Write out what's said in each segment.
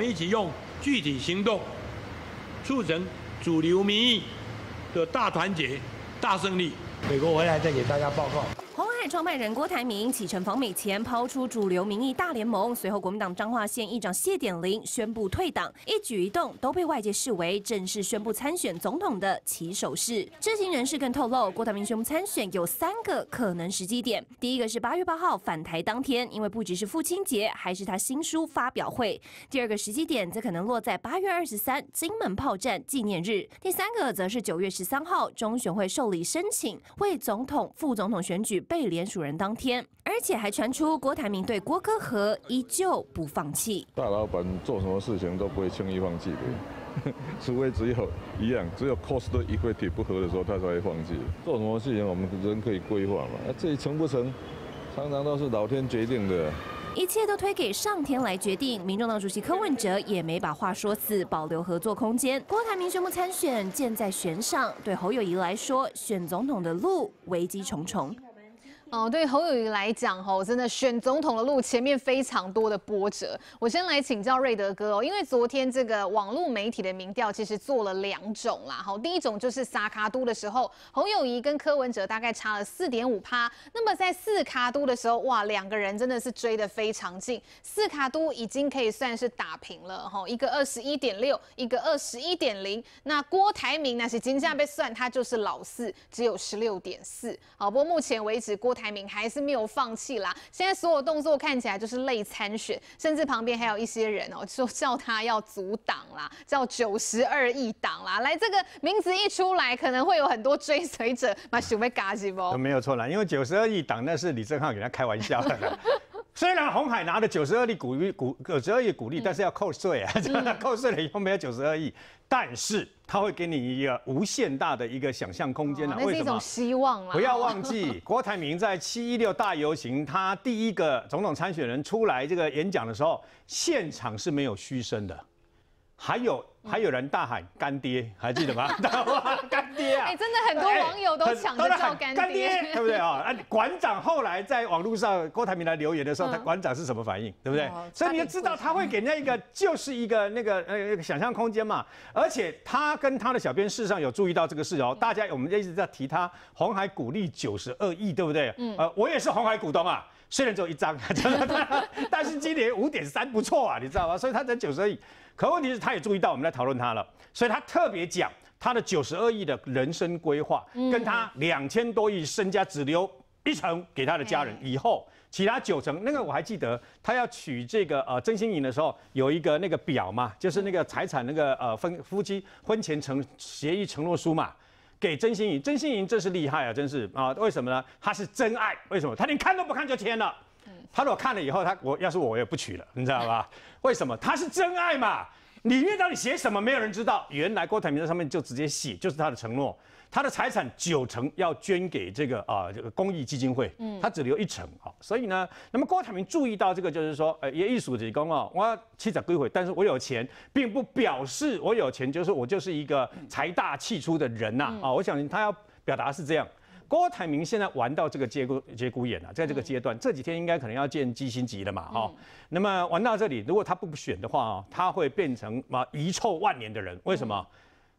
我们一起用具体行动，促成主流民意的大团结、大胜利。美国回来再给大家报告。台创办人郭台铭启程访美前抛出主流民意大联盟，随后国民党彰化县议长谢点玲宣布退党，一举一动都被外界视为正式宣布参选总统的起手式。知情人士更透露，郭台铭宣布参选有三个可能时机点：第一个是八月八号返台当天，因为不只是父亲节，还是他新书发表会；第二个时机点则可能落在八月二十三金门炮战纪念日；第三个则是九月十三号中选会受理申请为总统、副总统选举备。联署人当天，而且还传出郭台铭对郭科和依旧不放弃。大老板做什么事情都不会轻易放弃的，除非只有一样，只有 cost equity 不合的时候，他才会放弃。做什么事情我们人可以规划嘛？那这成不成，常常都是老天决定的。一切都推给上天来决定。民众党主席柯文哲也没把话说死，保留合作空间。郭台铭宣布参选，箭在弦上。对侯友谊来说，选总统的路危机重重。哦，对侯友谊来讲，吼，真的选总统的路前面非常多的波折。我先来请教瑞德哥哦，因为昨天这个网络媒体的民调其实做了两种啦，吼，第一种就是萨卡都的时候，侯友谊跟柯文哲大概差了四点五趴。那么在四卡都的时候，哇，两个人真的是追的非常近，四卡都已经可以算是打平了，吼，一个二十一点六，一个二十一点零。那郭台铭那是金价被算，他就是老四，只有十六点四。好，不过目前为止郭台。排名还是没有放弃啦。现在所有动作看起来就是累参选，甚至旁边还有一些人哦，就叫他要阻挡啦，叫九十二亿党啦。来，这个名字一出来，可能会有很多追随者。马修威嘎吉波，没有错啦，因为九十二亿党那是李正浩给他开玩笑的。虽然红海拿了九十二亿股利，股九十二亿股利，但是要扣税啊，扣税了以后没有九十二亿，但是他会给你一个无限大的一个想象空间啊，那是一种希望啊！不要忘记，郭台铭在七一六大游行，他第一个总统参选人出来这个演讲的时候，现场是没有嘘声的。还有还有人大喊干爹，还记得吗？干爹啊！哎，真的很多网友都抢着叫干干爹，对不对 啊？哎，馆长后来在网络上郭台铭来留言的时候，他馆长是什么反应？对不对？所以你就知道，他会给人一个就是一个那个呃想象空间嘛。而且他跟他的小编事实上有注意到这个事哦。大家我们一直在提他红海股利九十二亿，对不对？嗯。呃，我也是红海股东啊，虽然只有一张，但是今年五点三不错啊，你知道吗？所以他才九十二亿。可问题是，他也注意到我们在讨论他了，所以他特别讲他的九十二亿的人生规划，跟他两千多亿身家只留一成给他的家人，以后其他九成，那个我还记得，他要娶这个呃曾心颖的时候，有一个那个表嘛，就是那个财产那个呃分夫妻婚前承协议承诺书嘛，给曾心颖，曾心颖真是厉害啊，真是啊，为什么呢？他是真爱，为什么？他连看都不看就签了。他如果看了以后，他我要是我也不娶了，你知道吧？为什么？他是真爱嘛？里面到底写什么？没有人知道。原来郭台铭在上面就直接写，就是他的承诺，他的财产九成要捐给这个啊这个公益基金会，嗯，他只留一成啊。所以呢，那么郭台铭注意到这个，就是说，呃，也一术理工哦，我妻子归回，但是我有钱，并不表示我有钱，就是我就是一个财大气粗的人呐啊！我想他要表达是这样。郭台铭现在玩到这个节骨节骨眼了，在这个阶段，这几天应该可能要见基辛级了嘛？哈，那么玩到这里，如果他不选的话，他会变成嘛遗臭万年的人？为什么？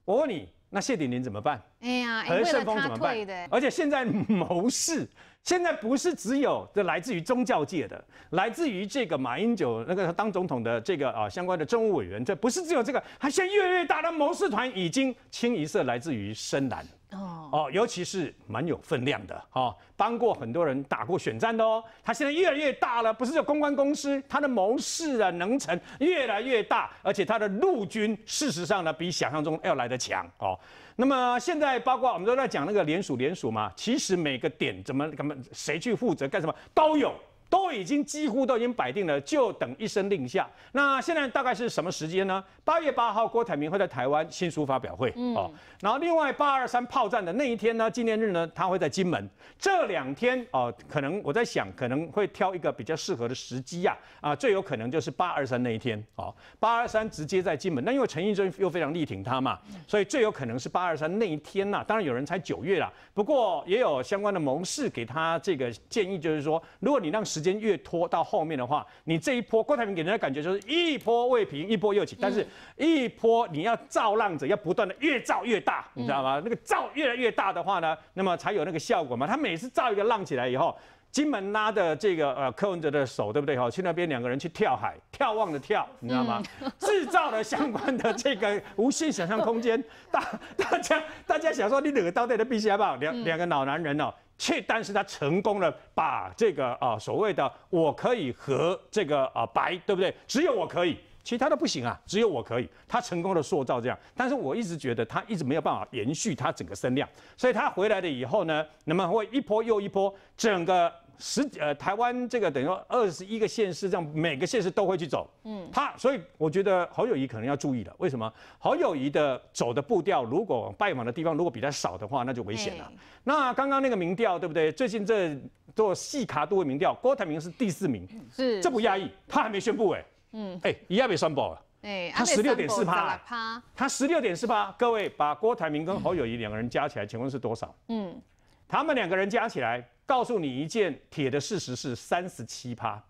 我问你，那谢鼎林怎么办？哎呀，何胜锋怎么办？而且现在谋士，现在不是只有这来自于宗教界的，来自于这个马英九那个当总统的这个啊相关的政务委员，这不是只有这个，他现在越来越大的谋士团已经清一色来自于深蓝。哦哦，尤其是蛮有分量的哦，帮过很多人打过选战的哦，他现在越来越大了，不是叫公关公司，他的谋士啊、能臣越来越大，而且他的陆军事实上呢，比想象中要来得强哦。那么现在包括我们都在讲那个联署联署嘛，其实每个点怎么怎么谁去负责干什么都有。都已经几乎都已经摆定了，就等一声令下。那现在大概是什么时间呢？八月八号，郭台铭会在台湾新书发表会哦。然后另外八二三炮战的那一天呢，纪念日呢，他会在金门。这两天哦，可能我在想，可能会挑一个比较适合的时机呀。啊，最有可能就是八二三那一天。哦。八二三直接在金门。那因为陈义贞又非常力挺他嘛，所以最有可能是八二三那一天呐。当然有人猜九月啦，不过也有相关的盟士给他这个建议，就是说，如果你让时时间越拖到后面的话，你这一波郭台铭给人的感觉就是一波未平，一波又起。但是一波你要造浪者，要不断的越造越大，你知道吗？那个造越来越大的话呢，那么才有那个效果嘛。他每次造一个浪起来以后，金门拉的这个呃柯文哲的手，对不对？哈，去那边两个人去跳海，眺望的跳，你知道吗？制造了相关的这个无限想象空间。大大家大家想说，你惹个当的必须要不好？两两个老男人哦。却，但是他成功了，把这个啊所谓的我可以和这个啊白，对不对？只有我可以，其他的不行啊，只有我可以。他成功的塑造这样，但是我一直觉得他一直没有办法延续他整个声量，所以他回来了以后呢，那么会一波又一波，整个。十呃，台湾这个等于说二十一个县市，这样每个县市都会去走，嗯，他所以我觉得侯友谊可能要注意了，为什么？侯友谊的走的步调，如果拜访的地方如果比他少的话，那就危险了。那刚刚那个民调对不对？最近这做细卡度的民调，郭台铭是第四名，是这不压抑？他还没宣布哎，嗯，哎，一样被三宝了，哎，他十六点四趴他十六点四趴，各位把郭台铭跟侯友谊两个人加起来，请问是多少？嗯，他们两个人加起来。告诉你一件铁的事实是三十七趴，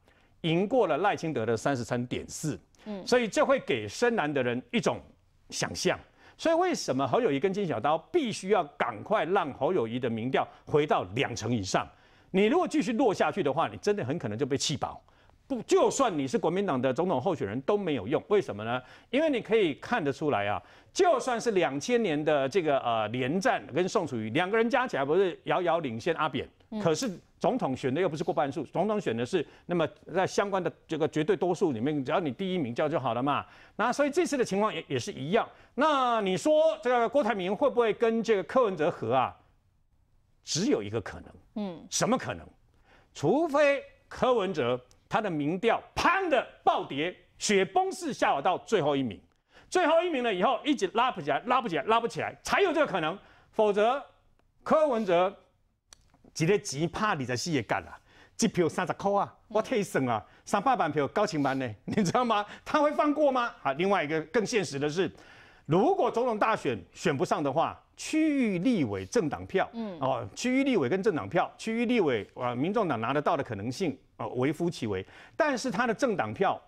赢过了赖清德的三十三点四，嗯，所以这会给深蓝的人一种想象。所以为什么侯友谊跟金小刀必须要赶快让侯友谊的民调回到两成以上？你如果继续落下去的话，你真的很可能就被气爆。就算你是国民党的总统候选人，都没有用。为什么呢？因为你可以看得出来啊，就算是两千年的这个呃连战跟宋楚瑜两个人加起来，不是遥遥领先阿扁。可是总统选的又不是过半数，总统选的是那么在相关的这个绝对多数里面，只要你第一名叫就好了嘛。那所以这次的情况也也是一样。那你说这个郭台铭会不会跟这个柯文哲合啊？只有一个可能，嗯，什么可能？除非柯文哲。他的民调砰的暴跌，雪崩式下滑到最后一名，最后一名了以后一直拉不起来，拉不起来，拉不起来，才有这个可能。否则柯文哲一个钱拍二十四个干啊，一票三十块啊，我推省啊，三百万票高清版呢，你知道吗？他会放过吗？啊，另外一个更现实的是，如果总统大选选不上的话，区域立委政党票，嗯，哦，区域立委跟政党票，区域立委啊，民众党拿得到的可能性。啊，微乎其微，但是他的政党票，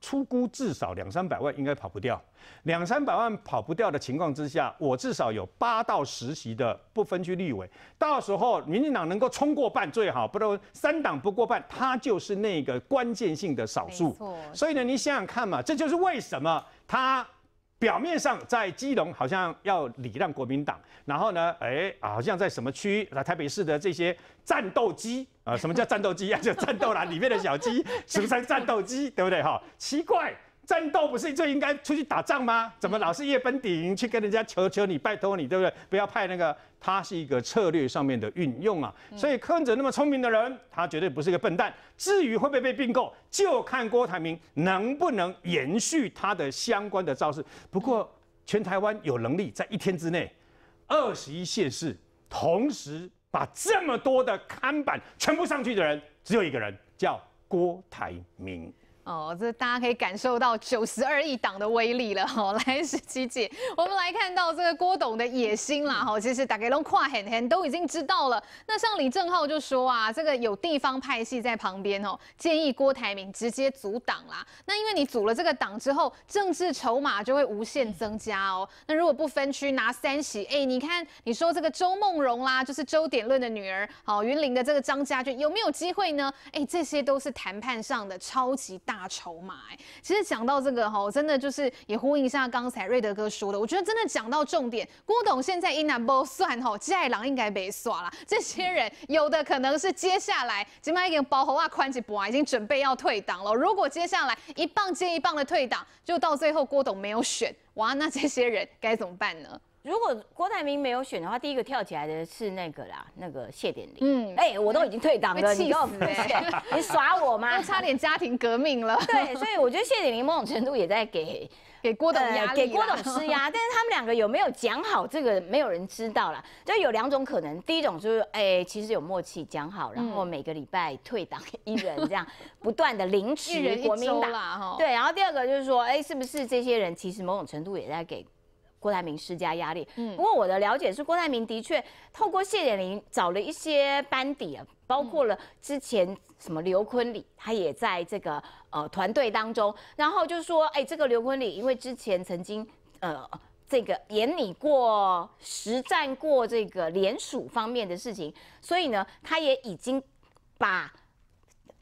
出估至少两三百万，应该跑不掉。两三百万跑不掉的情况之下，我至少有八到十席的不分区立委，到时候民进党能够冲过半最好，不然三党不过半，他就是那个关键性的少数。所以呢，你想想看嘛，这就是为什么他。表面上在基隆好像要礼让国民党，然后呢，哎好像在什么区在台北市的这些战斗机啊，什么叫战斗机 啊？就战斗啦，里面的小鸡俗称战斗机，对不对？哈，奇怪。战斗不是最应该出去打仗吗？怎么老是夜奔顶去跟人家求求你拜托你，对不对？不要派那个，他是一个策略上面的运用啊。所以柯文哲那么聪明的人，他绝对不是一个笨蛋。至于会不会被并购，就看郭台铭能不能延续他的相关的招式。不过，全台湾有能力在一天之内，二十一县市同时把这么多的看板全部上去的人，只有一个人，叫郭台铭。哦，这大家可以感受到九十二亿党的威力了哈。来，十七姐，我们来看到这个郭董的野心啦哈。其实打家都跨很很都已经知道了。那像李正浩就说啊，这个有地方派系在旁边哦，建议郭台铭直接组党啦。那因为你组了这个党之后，政治筹码就会无限增加哦。那如果不分区拿三席，哎，你看你说这个周梦荣啦，就是周点论的女儿，好，云林的这个张家俊有没有机会呢？哎，这些都是谈判上的超级大。大筹码，其实讲到这个哈，我真的就是也呼应一下刚才瑞德哥说的，我觉得真的讲到重点，郭董现在 in 不算哈，在狼应该被耍了。这些人有的可能是接下来起码一点包荷啊、宽及波啊，已经准备要退档了。如果接下来一棒接一棒的退档，就到最后郭董没有选哇，那这些人该怎么办呢？如果郭台铭没有选的话，第一个跳起来的是那个啦，那个谢点玲。嗯，哎，我都已经退党了，你你耍我吗？差点家庭革命了。对，所以我觉得谢点玲某种程度也在给给郭董压力，给郭董施压。但是他们两个有没有讲好这个，没有人知道啦。就有两种可能，第一种就是哎，其实有默契讲好，然后每个礼拜退党一人，这样不断的领取国民党。对，然后第二个就是说，哎，是不是这些人其实某种程度也在给。郭台铭施加压力。嗯，不过我的了解是，郭台铭的确透过谢点玲找了一些班底啊，包括了之前什么刘坤礼，他也在这个呃团队当中。然后就说，哎，这个刘坤礼因为之前曾经呃这个演你过实战过这个联署方面的事情，所以呢，他也已经把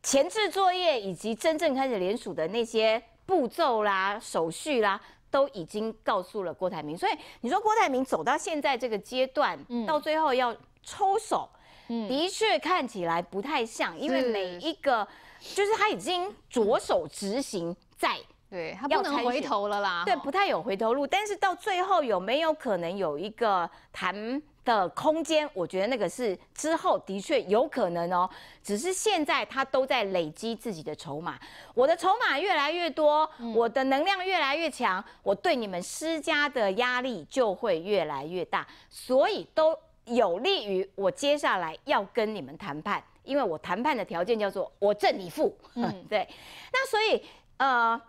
前置作业以及真正开始联署的那些步骤啦、手续啦。都已经告诉了郭台铭，所以你说郭台铭走到现在这个阶段，嗯，到最后要抽手，嗯，的确看起来不太像，因为每一个就是他已经着手执行在，对他不能回头了啦，对，不太有回头路，但是到最后有没有可能有一个谈？的空间，我觉得那个是之后的确有可能哦。只是现在他都在累积自己的筹码，我的筹码越来越多，我的能量越来越强，我对你们施加的压力就会越来越大，所以都有利于我接下来要跟你们谈判，因为我谈判的条件叫做我挣你付。嗯，对。那所以呃，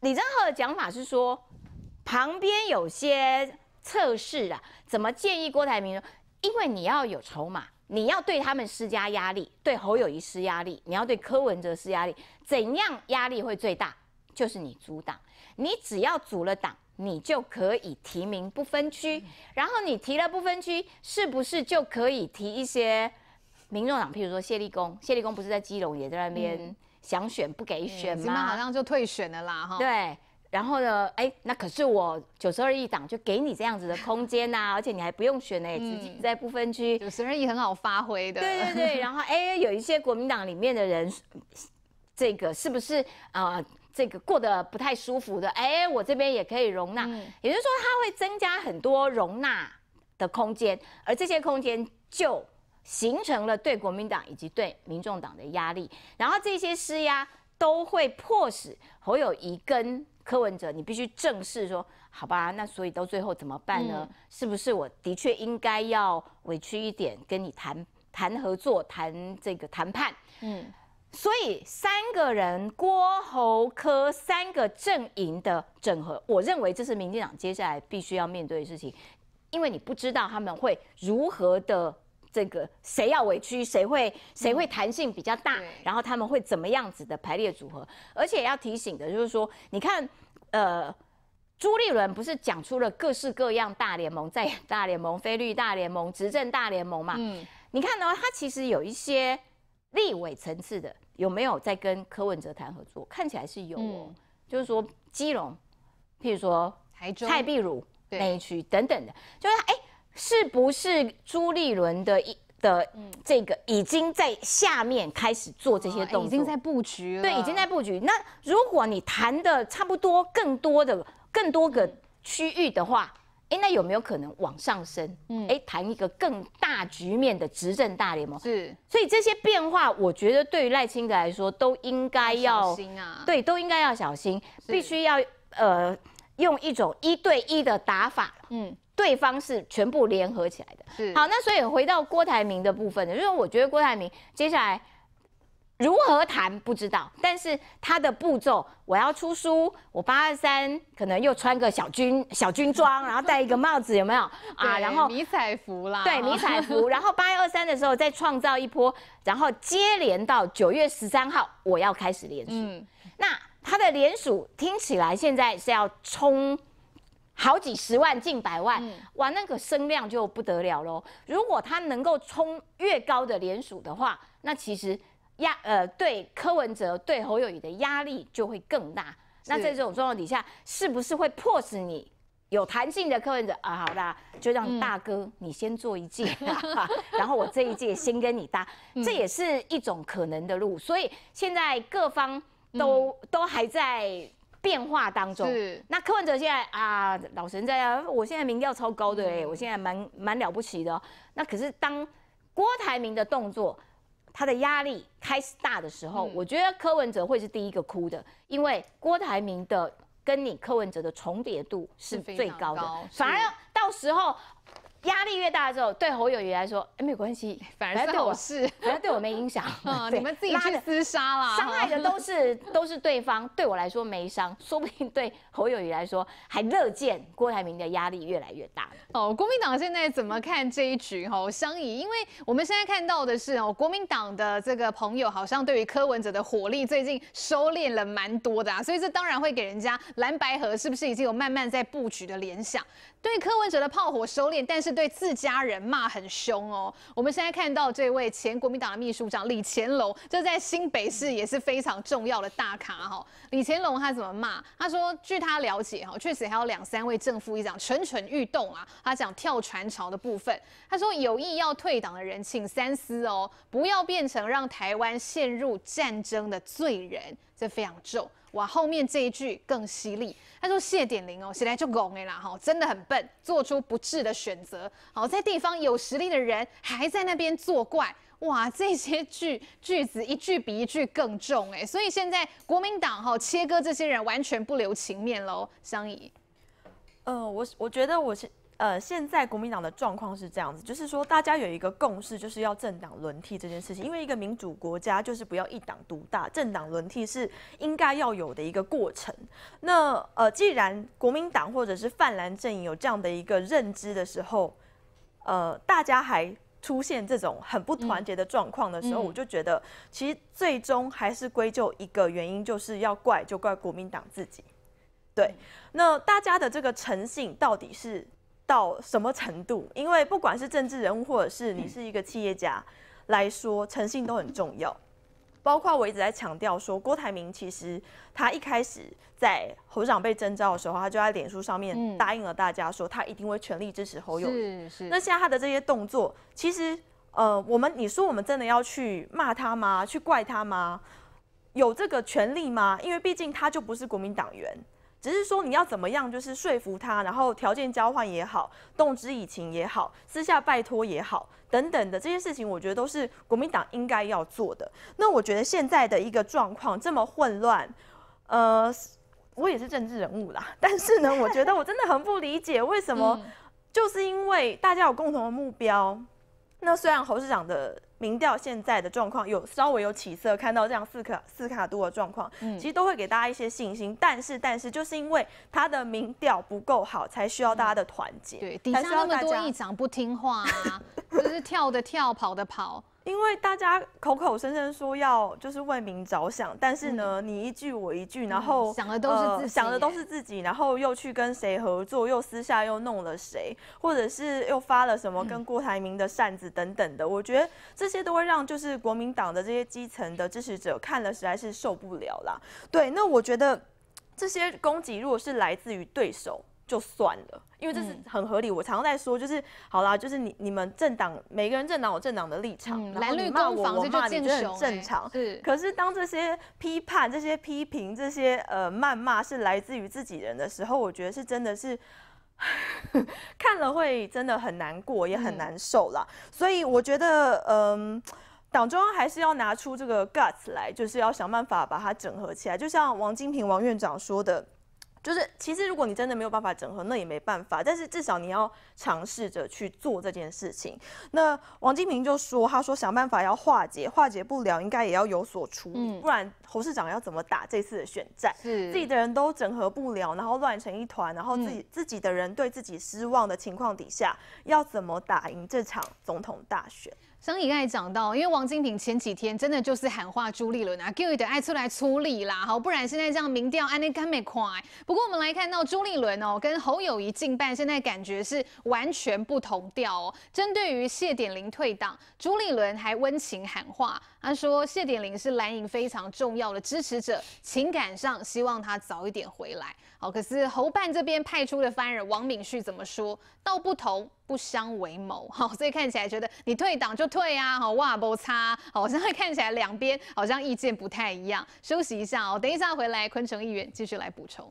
李正赫的讲法是说，旁边有些。测试啊，怎么建议郭台铭呢？因为你要有筹码，你要对他们施加压力，对侯友谊施压力，你要对柯文哲施压力，怎样压力会最大？就是你阻挡，你只要阻了党，你就可以提名不分区，然后你提了不分区，是不是就可以提一些民众党？譬如说谢立功，谢立功不是在基隆也在那边想选不给选吗？他好像就退选了啦，哈。对。然后呢？哎，那可是我九十二亿党就给你这样子的空间呐，而且你还不用选哎，自己在不分区，九十二亿很好发挥的。对对对。然后哎，有一些国民党里面的人，这个是不是啊？这个过得不太舒服的？哎，我这边也可以容纳。也就是说，它会增加很多容纳的空间，而这些空间就形成了对国民党以及对民众党的压力。然后这些施压都会迫使侯友谊跟。柯文哲，你必须正视说，好吧，那所以到最后怎么办呢？是不是我的确应该要委屈一点，跟你谈谈合作，谈这个谈判？嗯，所以三个人，郭、侯、柯三个阵营的整合，我认为这是民进党接下来必须要面对的事情，因为你不知道他们会如何的。这个谁要委屈，谁会谁会弹性比较大，然后他们会怎么样子的排列组合？而且要提醒的就是说，你看，呃，朱立伦不是讲出了各式各样大联盟，在 大联盟、菲律大联盟、执政大联盟嘛？嗯，你看呢，他其实有一些立委层次的有没有在跟柯文哲谈合作？看起来是有哦，就是说基隆，譬如说台中、蔡壁如那一区等等的，就是哎。是不是朱立伦的一的这个已经在下面开始做这些动作，已经在布局了，对，已经在布局。那如果你谈的差不多，更多的更多个区域的话，哎，那有没有可能往上升？嗯，哎，谈一个更大局面的执政大联盟是。所以这些变化，我觉得对于赖清德来说，都应该要小心啊。对，都应该要小心，必须要呃用一种一对一的打法。嗯。对方是全部联合起来的。是好，那所以回到郭台铭的部分呢，就是我觉得郭台铭接下来如何谈不知道，但是他的步骤，我要出书，我八二三可能又穿个小军小军装，然后戴一个帽子，有没有啊？然后迷彩服啦，对迷彩服，然后八月二三的时候再创造一波，然后接连到九月十三号，我要开始联署。嗯，那他的联署听起来现在是要冲。好几十万，近百万，哇，那个声量就不得了喽！如果他能够冲越高的联署的话，那其实压呃对柯文哲、对侯友宜的压力就会更大。那在这种状况底下，是不是会迫使你有弹性的柯文哲啊？好啦，就让大哥你先做一届，然后我这一届先跟你搭，这也是一种可能的路。所以现在各方都都还在。变化当中，那柯文哲现在啊，老神在啊，我现在民调超高的，哎，我现在蛮蛮了不起的。那可是当郭台铭的动作，他的压力开始大的时候，我觉得柯文哲会是第一个哭的，因为郭台铭的跟你柯文哲的重叠度是最高的，反而到时候。压力越大之后，对侯友谊来说，哎，没关系，反而好事，反而对我没影响。你们自己去厮杀啦，伤害的都是 都是对方，对我来说没伤，说不定对侯友谊来说还乐见郭台铭的压力越来越大。哦，国民党现在怎么看这一局哈？相宜，因为我们现在看到的是哦，国民党的这个朋友好像对于柯文哲的火力最近收敛了蛮多的啊，所以这当然会给人家蓝白河是不是已经有慢慢在布局的联想？对柯文哲的炮火收敛，但是对自家人骂很凶哦。我们现在看到这位前国民党的秘书长李乾隆，就在新北市也是非常重要的大咖哈。李乾隆他怎么骂？他说，据他了解哈，确实还有两三位正副议长蠢蠢欲动啊。他讲跳船潮的部分，他说有意要退党的人，请三思哦，不要变成让台湾陷入战争的罪人，这非常重。哇，后面这一句更犀利，他说谢点玲哦，现在就拱哎啦哈，真的很笨，做出不智的选择。好，在地方有实力的人还在那边作怪。哇，这些句句子一句比一句更重哎，所以现在国民党哈切割这些人完全不留情面喽。相宜，呃，我我觉得我是。呃，现在国民党的状况是这样子，就是说大家有一个共识，就是要政党轮替这件事情。因为一个民主国家就是不要一党独大，政党轮替是应该要有的一个过程。那呃，既然国民党或者是泛蓝阵营有这样的一个认知的时候，呃，大家还出现这种很不团结的状况的时候，我就觉得其实最终还是归咎一个原因，就是要怪就怪国民党自己。对，那大家的这个诚信到底是？到什么程度？因为不管是政治人物，或者是你是一个企业家来说，诚信都很重要。包括我一直在强调说，郭台铭其实他一开始在侯长被征召的时候，他就在脸书上面答应了大家说，他一定会全力支持侯友。是是。那现在他的这些动作，其实呃，我们你说我们真的要去骂他吗？去怪他吗？有这个权利吗？因为毕竟他就不是国民党员。只是说你要怎么样，就是说服他，然后条件交换也好，动之以情也好，私下拜托也好，等等的这些事情，我觉得都是国民党应该要做的。那我觉得现在的一个状况这么混乱，呃，我也是政治人物啦，但是呢，我觉得我真的很不理解为什么，就是因为大家有共同的目标。那虽然侯市长的。民调现在的状况有稍微有起色，看到这样四卡四卡多的状况，其实都会给大家一些信心。但是，但是就是因为他的民调不够好，才需要大家的团结。对，底下那么多议长不听话啊，就是跳的跳，跑的跑。因为大家口口声声说要就是为民着想，但是呢，你一句我一句，然后想的都是自己，想的都是自己，然后又去跟谁合作，又私下又弄了谁，或者是又发了什么跟郭台铭的扇子等等的，我觉得这些都会让就是国民党的这些基层的支持者看了实在是受不了啦。对，那我觉得这些攻击如果是来自于对手，就算了。因为这是很合理，我常常在说，就是好啦，就是你你们政党每个人政党有政党的立场，蓝绿骂我我骂你，就是正常。可是当这些批判、这些批评、这些呃谩骂是来自于自己人的时候，我觉得是真的是 看了会真的很难过，也很难受了。所以我觉得，嗯，党中央还是要拿出这个 guts 来，就是要想办法把它整合起来。就像王金平王院长说的。就是，其实如果你真的没有办法整合，那也没办法。但是至少你要尝试着去做这件事情。那王金平就说：“他说想办法要化解，化解不了，应该也要有所处理，不然侯市长要怎么打这次的选战？是自己的人都整合不了，然后乱成一团，然后自己自己的人对自己失望的情况底下，要怎么打赢这场总统大选？”张怡爱讲到，因为王金平前几天真的就是喊话朱立伦啊，给吁他爱出来出力啦，好不然现在这样民调安内干没快。不过我们来看到朱立伦哦，跟侯友谊竞办，现在感觉是完全不同调哦。针对于谢点玲退党，朱立伦还温情喊话。他说：“谢点玲是蓝营非常重要的支持者，情感上希望他早一点回来。好，可是侯办这边派出的翻人王敏旭怎么说？道不同不相为谋。好，所以看起来觉得你退党就退啊，好哇，不擦。好，像在 看起来两边好像意见不太一样。休息一下哦，等一下回来，昆城议员继续来补充。”